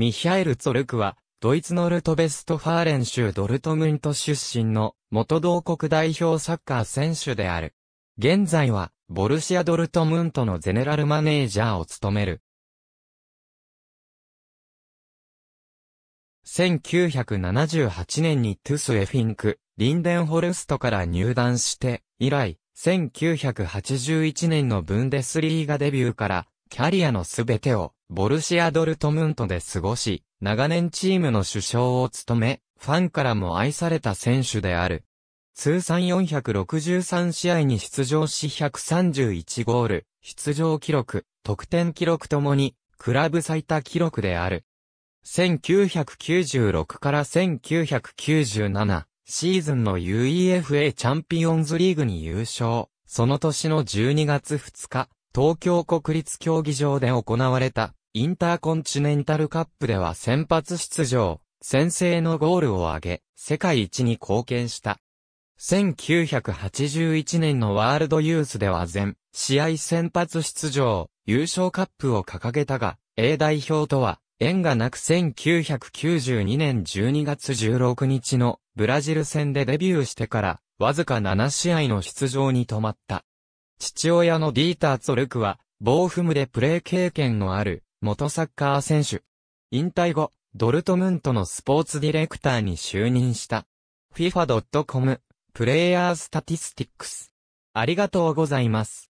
ミヒャエル・ツォルクは、ドイツのルトベストファーレン州ドルトムント出身の元同国代表サッカー選手である。現在は、ボルシア・ドルトムントのゼネラルマネージャーを務める。1978年にトゥス・エフィンク、リンデンホルストから入団して、以来、1981年のブンデスリーガデビューから、キャリアのすべてをボルシア・ドルトムントで過ごし、長年チームの首相を務め、ファンからも愛された選手である。通算463試合に出場し131ゴール、出場記録、得点記録ともに、クラブ最多記録である。1996から1997シーズンの UEFA チャンピオンズリーグに優勝。その年の12月2日、東京国立競技場で行われたインターコンチネンタルカップでは先発出場、先制のゴールを挙げ、世界一に貢献した。1981年のワールドユースでは全、試合先発出場、優勝カップを掲げたが、A 代表とは、縁がなく1992年12月16日のブラジル戦でデビューしてから、わずか7試合の出場に止まった。父親のディーター・ツォルクは、ボーフムでプレー経験のある、元サッカー選手。引退後、ドルトムントのスポーツディレクターに就任した。FIFA.com プレイヤースタティスティックス。ありがとうございます。